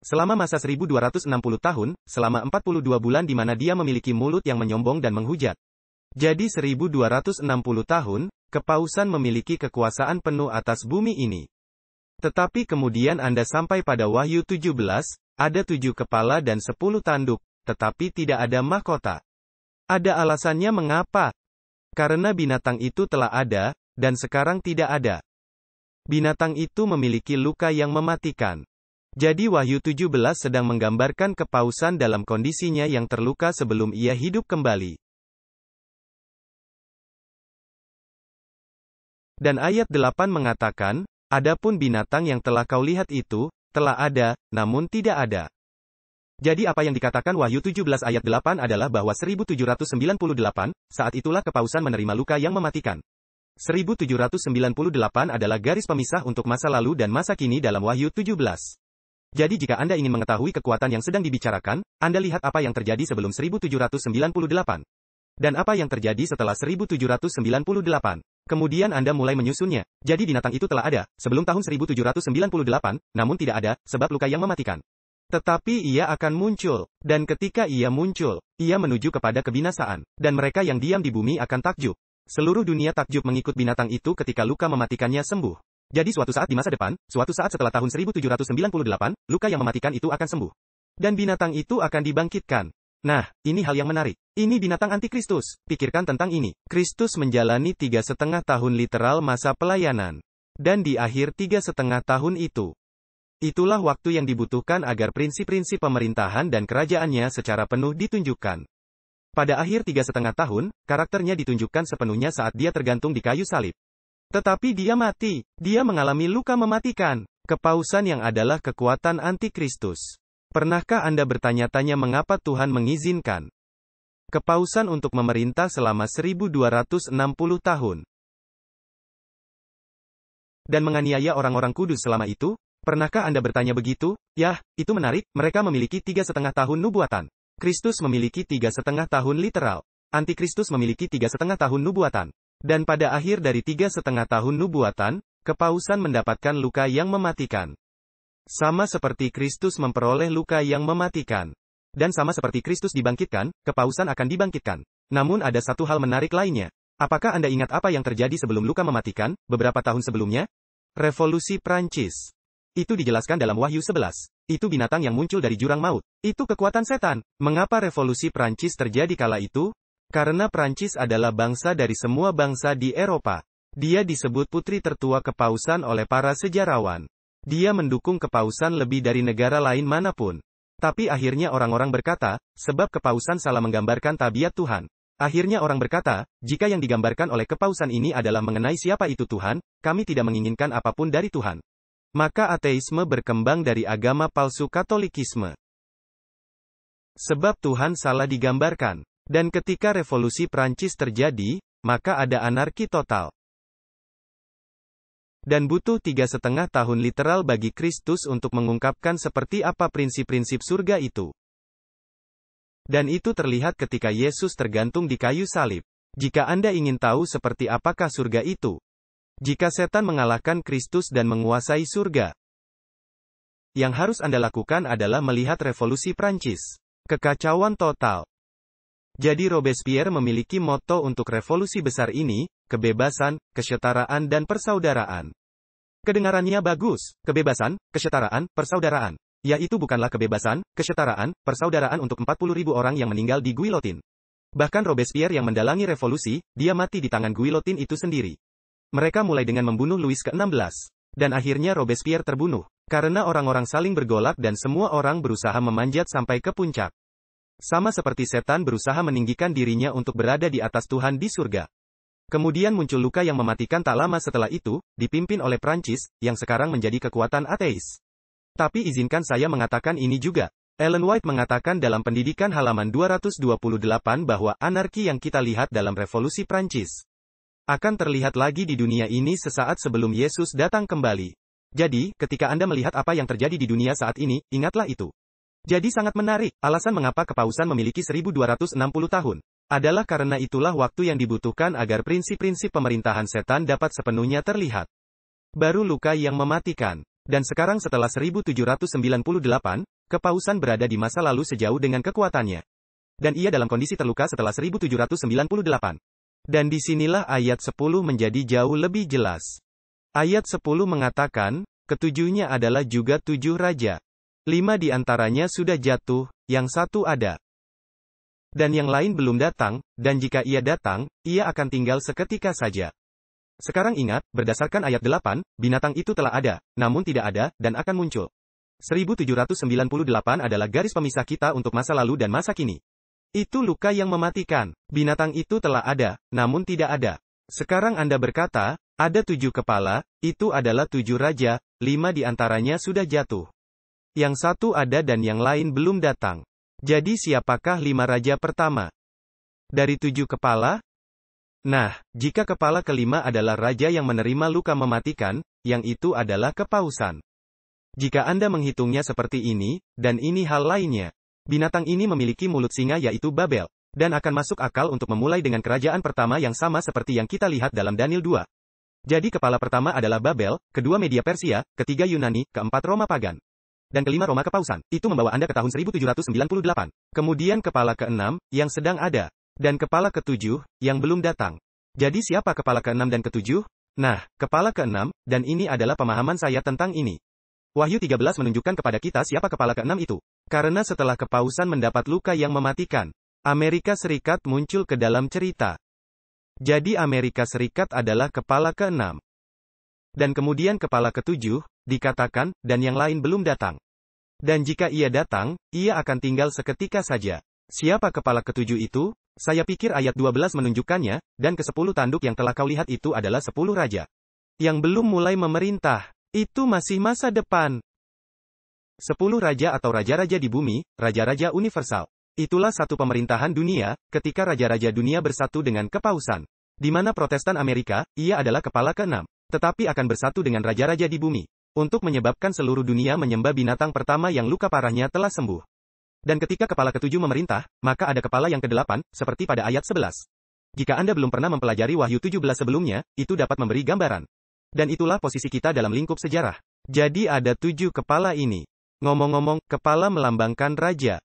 Selama masa 1260 tahun, selama 42 bulan di mana dia memiliki mulut yang menyombong dan menghujat. Jadi 1260 tahun, kepausan memiliki kekuasaan penuh atas bumi ini. Tetapi kemudian Anda sampai pada Wahyu 17, ada tujuh kepala dan sepuluh tanduk, tetapi tidak ada mahkota. Ada alasannya mengapa? Karena binatang itu telah ada, dan sekarang tidak ada. Binatang itu memiliki luka yang mematikan. Jadi Wahyu 17 sedang menggambarkan kepausan dalam kondisinya yang terluka sebelum ia hidup kembali. Dan ayat 8 mengatakan, Adapun binatang yang telah kau lihat itu, telah ada, namun tidak ada. Jadi apa yang dikatakan Wahyu 17 ayat 8 adalah bahwa 1798, saat itulah kepausan menerima luka yang mematikan. 1798 adalah garis pemisah untuk masa lalu dan masa kini dalam Wahyu 17. Jadi jika Anda ingin mengetahui kekuatan yang sedang dibicarakan, Anda lihat apa yang terjadi sebelum 1798. Dan apa yang terjadi setelah 1798. Kemudian Anda mulai menyusunnya. Jadi binatang itu telah ada, sebelum tahun 1798, namun tidak ada, sebab luka yang mematikan. Tetapi ia akan muncul. Dan ketika ia muncul, ia menuju kepada kebinasaan. Dan mereka yang diam di bumi akan takjub. Seluruh dunia takjub mengikut binatang itu ketika luka mematikannya sembuh. Jadi suatu saat di masa depan, suatu saat setelah tahun 1798, luka yang mematikan itu akan sembuh. Dan binatang itu akan dibangkitkan. Nah, ini hal yang menarik. Ini binatang antikristus. Pikirkan tentang ini. Kristus menjalani tiga setengah tahun literal masa pelayanan. Dan di akhir tiga setengah tahun itu, itulah waktu yang dibutuhkan agar prinsip-prinsip pemerintahan dan kerajaannya secara penuh ditunjukkan. Pada akhir tiga setengah tahun, karakternya ditunjukkan sepenuhnya saat dia tergantung di kayu salib. Tetapi dia mati. Dia mengalami luka mematikan. Kepausan yang adalah kekuatan antikristus. Pernahkah Anda bertanya-tanya mengapa Tuhan mengizinkan kepausan untuk memerintah selama 1260 tahun dan menganiaya orang-orang kudus selama itu? Pernahkah Anda bertanya begitu? Yah, itu menarik, mereka memiliki tiga setengah tahun nubuatan. Kristus memiliki tiga setengah tahun literal. Antikristus memiliki tiga setengah tahun nubuatan. Dan pada akhir dari tiga setengah tahun nubuatan, kepausan mendapatkan luka yang mematikan. Sama seperti Kristus memperoleh luka yang mematikan. Dan sama seperti Kristus dibangkitkan, kepausan akan dibangkitkan. Namun ada satu hal menarik lainnya. Apakah Anda ingat apa yang terjadi sebelum luka mematikan, beberapa tahun sebelumnya? Revolusi Prancis. Itu dijelaskan dalam Wahyu 11. Itu binatang yang muncul dari jurang maut. Itu kekuatan setan. Mengapa revolusi Prancis terjadi kala itu? Karena Prancis adalah bangsa dari semua bangsa di Eropa. Dia disebut putri tertua kepausan oleh para sejarawan. Dia mendukung kepausan lebih dari negara lain manapun. Tapi akhirnya orang-orang berkata, sebab kepausan salah menggambarkan tabiat Tuhan. Akhirnya orang berkata, jika yang digambarkan oleh kepausan ini adalah mengenai siapa itu Tuhan, kami tidak menginginkan apapun dari Tuhan. Maka ateisme berkembang dari agama palsu Katolikisme. Sebab Tuhan salah digambarkan. Dan ketika revolusi Prancis terjadi, maka ada anarki total dan butuh tiga setengah tahun literal bagi Kristus untuk mengungkapkan seperti apa prinsip-prinsip surga itu. Dan itu terlihat ketika Yesus tergantung di kayu salib. Jika Anda ingin tahu seperti apakah surga itu, jika setan mengalahkan Kristus dan menguasai surga, yang harus Anda lakukan adalah melihat revolusi Prancis. Kekacauan total. Jadi Robespierre memiliki moto untuk revolusi besar ini, kebebasan, kesetaraan dan persaudaraan. Kedengarannya bagus, kebebasan, kesetaraan, persaudaraan. Yaitu bukanlah kebebasan, kesetaraan, persaudaraan untuk 40.000 ribu orang yang meninggal di Guillotin. Bahkan Robespierre yang mendalangi revolusi, dia mati di tangan Guillotin itu sendiri. Mereka mulai dengan membunuh Louis ke-16. Dan akhirnya Robespierre terbunuh, karena orang-orang saling bergolak dan semua orang berusaha memanjat sampai ke puncak. Sama seperti setan berusaha meninggikan dirinya untuk berada di atas Tuhan di surga. Kemudian muncul luka yang mematikan tak lama setelah itu, dipimpin oleh Prancis, yang sekarang menjadi kekuatan ateis. Tapi izinkan saya mengatakan ini juga. Ellen White mengatakan dalam pendidikan halaman 228 bahwa anarki yang kita lihat dalam revolusi Prancis akan terlihat lagi di dunia ini sesaat sebelum Yesus datang kembali. Jadi, ketika Anda melihat apa yang terjadi di dunia saat ini, ingatlah itu. Jadi sangat menarik, alasan mengapa kepausan memiliki 1260 tahun. Adalah karena itulah waktu yang dibutuhkan agar prinsip-prinsip pemerintahan setan dapat sepenuhnya terlihat. Baru luka yang mematikan. Dan sekarang setelah 1798, kepausan berada di masa lalu sejauh dengan kekuatannya. Dan ia dalam kondisi terluka setelah 1798. Dan disinilah ayat 10 menjadi jauh lebih jelas. Ayat 10 mengatakan, ketujuhnya adalah juga tujuh raja. Lima di antaranya sudah jatuh, yang satu ada. Dan yang lain belum datang, dan jika ia datang, ia akan tinggal seketika saja. Sekarang ingat, berdasarkan ayat 8, binatang itu telah ada, namun tidak ada, dan akan muncul. 1798 adalah garis pemisah kita untuk masa lalu dan masa kini. Itu luka yang mematikan. Binatang itu telah ada, namun tidak ada. Sekarang Anda berkata, ada tujuh kepala, itu adalah tujuh raja, lima di antaranya sudah jatuh. Yang satu ada dan yang lain belum datang. Jadi siapakah lima raja pertama? Dari tujuh kepala? Nah, jika kepala kelima adalah raja yang menerima luka mematikan, yang itu adalah kepausan. Jika Anda menghitungnya seperti ini, dan ini hal lainnya. Binatang ini memiliki mulut singa yaitu Babel, dan akan masuk akal untuk memulai dengan kerajaan pertama yang sama seperti yang kita lihat dalam Daniel 2. Jadi kepala pertama adalah Babel, kedua Media Persia, ketiga Yunani, keempat Roma Pagan dan kelima Roma kepausan. Itu membawa Anda ke tahun 1798. Kemudian kepala keenam, yang sedang ada. Dan kepala ketujuh, yang belum datang. Jadi siapa kepala keenam dan ketujuh? Nah, kepala keenam, dan ini adalah pemahaman saya tentang ini. Wahyu 13 menunjukkan kepada kita siapa kepala keenam itu. Karena setelah kepausan mendapat luka yang mematikan, Amerika Serikat muncul ke dalam cerita. Jadi Amerika Serikat adalah kepala keenam. Dan kemudian kepala ketujuh, dikatakan, dan yang lain belum datang. Dan jika ia datang, ia akan tinggal seketika saja. Siapa kepala ketujuh itu? Saya pikir ayat 12 menunjukkannya, dan ke tanduk yang telah kau lihat itu adalah sepuluh raja. Yang belum mulai memerintah. Itu masih masa depan. Sepuluh raja atau raja-raja di bumi, raja-raja universal. Itulah satu pemerintahan dunia, ketika raja-raja dunia bersatu dengan kepausan. Di mana protestan Amerika, ia adalah kepala keenam. Tetapi akan bersatu dengan raja-raja di bumi untuk menyebabkan seluruh dunia menyembah binatang pertama yang luka parahnya telah sembuh. Dan ketika kepala ketujuh memerintah, maka ada kepala yang kedelapan, seperti pada ayat 11. Jika Anda belum pernah mempelajari Wahyu 17 sebelumnya, itu dapat memberi gambaran. Dan itulah posisi kita dalam lingkup sejarah. Jadi ada tujuh kepala ini. Ngomong-ngomong, kepala melambangkan raja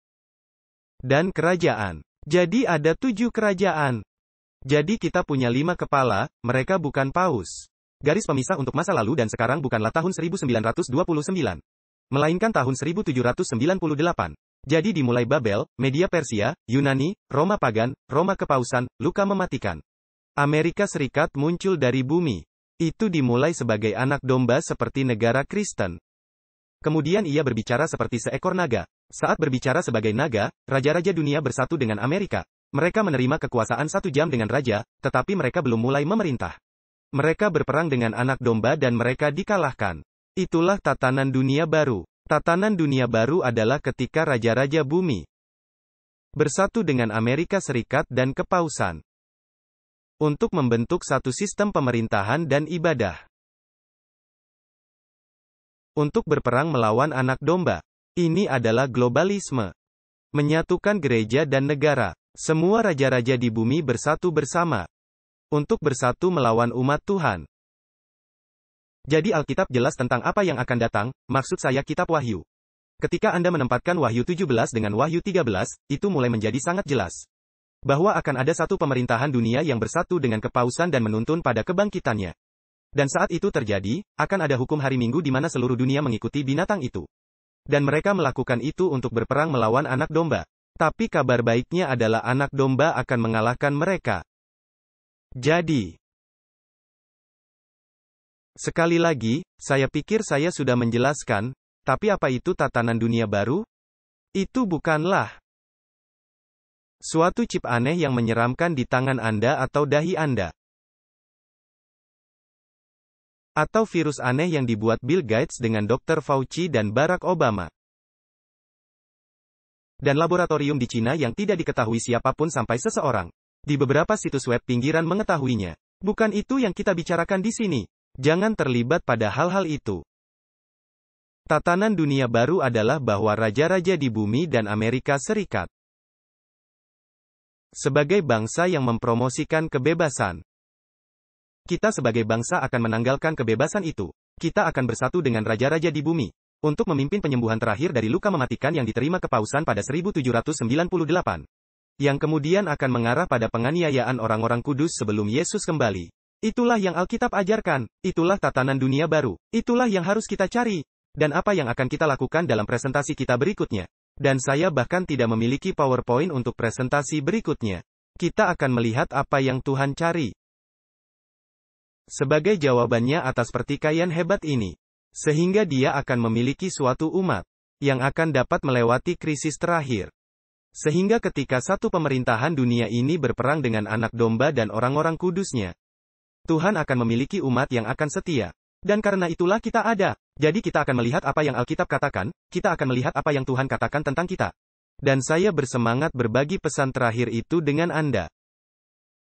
dan kerajaan. Jadi ada tujuh kerajaan. Jadi kita punya lima kepala, mereka bukan paus. Garis pemisah untuk masa lalu dan sekarang bukanlah tahun 1929, melainkan tahun 1798. Jadi dimulai Babel, media Persia, Yunani, Roma pagan, Roma kepausan, luka mematikan. Amerika Serikat muncul dari bumi. Itu dimulai sebagai anak domba seperti negara Kristen. Kemudian ia berbicara seperti seekor naga. Saat berbicara sebagai naga, raja-raja dunia bersatu dengan Amerika. Mereka menerima kekuasaan satu jam dengan raja, tetapi mereka belum mulai memerintah. Mereka berperang dengan anak domba dan mereka dikalahkan. Itulah tatanan dunia baru. Tatanan dunia baru adalah ketika raja-raja bumi bersatu dengan Amerika Serikat dan kepausan untuk membentuk satu sistem pemerintahan dan ibadah untuk berperang melawan anak domba. Ini adalah globalisme. Menyatukan gereja dan negara. Semua raja-raja di bumi bersatu bersama untuk bersatu melawan umat Tuhan. Jadi Alkitab jelas tentang apa yang akan datang, maksud saya kitab Wahyu. Ketika Anda menempatkan Wahyu 17 dengan Wahyu 13, itu mulai menjadi sangat jelas. Bahwa akan ada satu pemerintahan dunia yang bersatu dengan kepausan dan menuntun pada kebangkitannya. Dan saat itu terjadi, akan ada hukum hari Minggu di mana seluruh dunia mengikuti binatang itu. Dan mereka melakukan itu untuk berperang melawan anak domba. Tapi kabar baiknya adalah anak domba akan mengalahkan mereka. Jadi, sekali lagi, saya pikir saya sudah menjelaskan, tapi apa itu tatanan dunia baru? Itu bukanlah suatu chip aneh yang menyeramkan di tangan Anda atau dahi Anda. Atau virus aneh yang dibuat Bill Gates dengan Dr. Fauci dan Barack Obama dan laboratorium di Cina yang tidak diketahui siapapun sampai seseorang. Di beberapa situs web pinggiran mengetahuinya. Bukan itu yang kita bicarakan di sini. Jangan terlibat pada hal-hal itu. Tatanan dunia baru adalah bahwa raja-raja di bumi dan Amerika Serikat sebagai bangsa yang mempromosikan kebebasan. Kita sebagai bangsa akan menanggalkan kebebasan itu. Kita akan bersatu dengan raja-raja di bumi untuk memimpin penyembuhan terakhir dari luka mematikan yang diterima kepausan pada 1798 yang kemudian akan mengarah pada penganiayaan orang-orang kudus sebelum Yesus kembali. Itulah yang Alkitab ajarkan, itulah tatanan dunia baru, itulah yang harus kita cari, dan apa yang akan kita lakukan dalam presentasi kita berikutnya. Dan saya bahkan tidak memiliki PowerPoint untuk presentasi berikutnya. Kita akan melihat apa yang Tuhan cari. Sebagai jawabannya atas pertikaian hebat ini, sehingga dia akan memiliki suatu umat yang akan dapat melewati krisis terakhir. Sehingga ketika satu pemerintahan dunia ini berperang dengan anak domba dan orang-orang kudusnya, Tuhan akan memiliki umat yang akan setia. Dan karena itulah kita ada. Jadi kita akan melihat apa yang Alkitab katakan, kita akan melihat apa yang Tuhan katakan tentang kita. Dan saya bersemangat berbagi pesan terakhir itu dengan Anda.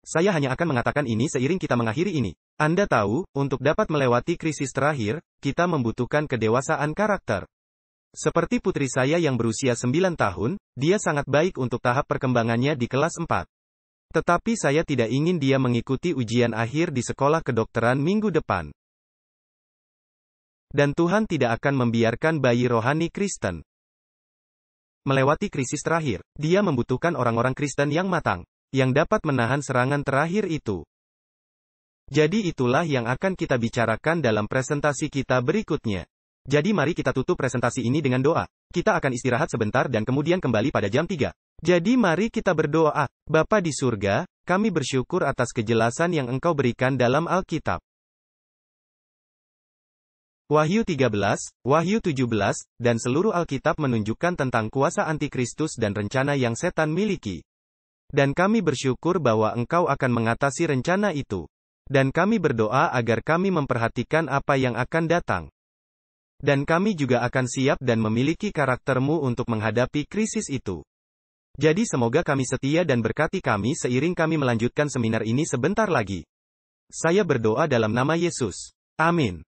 Saya hanya akan mengatakan ini seiring kita mengakhiri ini. Anda tahu, untuk dapat melewati krisis terakhir, kita membutuhkan kedewasaan karakter. Seperti putri saya yang berusia 9 tahun, dia sangat baik untuk tahap perkembangannya di kelas 4. Tetapi saya tidak ingin dia mengikuti ujian akhir di sekolah kedokteran minggu depan. Dan Tuhan tidak akan membiarkan bayi rohani Kristen melewati krisis terakhir. Dia membutuhkan orang-orang Kristen yang matang, yang dapat menahan serangan terakhir itu. Jadi itulah yang akan kita bicarakan dalam presentasi kita berikutnya. Jadi mari kita tutup presentasi ini dengan doa. Kita akan istirahat sebentar dan kemudian kembali pada jam 3. Jadi mari kita berdoa. Bapa di surga, kami bersyukur atas kejelasan yang engkau berikan dalam Alkitab. Wahyu 13, Wahyu 17, dan seluruh Alkitab menunjukkan tentang kuasa antikristus dan rencana yang setan miliki. Dan kami bersyukur bahwa engkau akan mengatasi rencana itu. Dan kami berdoa agar kami memperhatikan apa yang akan datang. Dan kami juga akan siap dan memiliki karaktermu untuk menghadapi krisis itu. Jadi semoga kami setia dan berkati kami seiring kami melanjutkan seminar ini sebentar lagi. Saya berdoa dalam nama Yesus. Amin.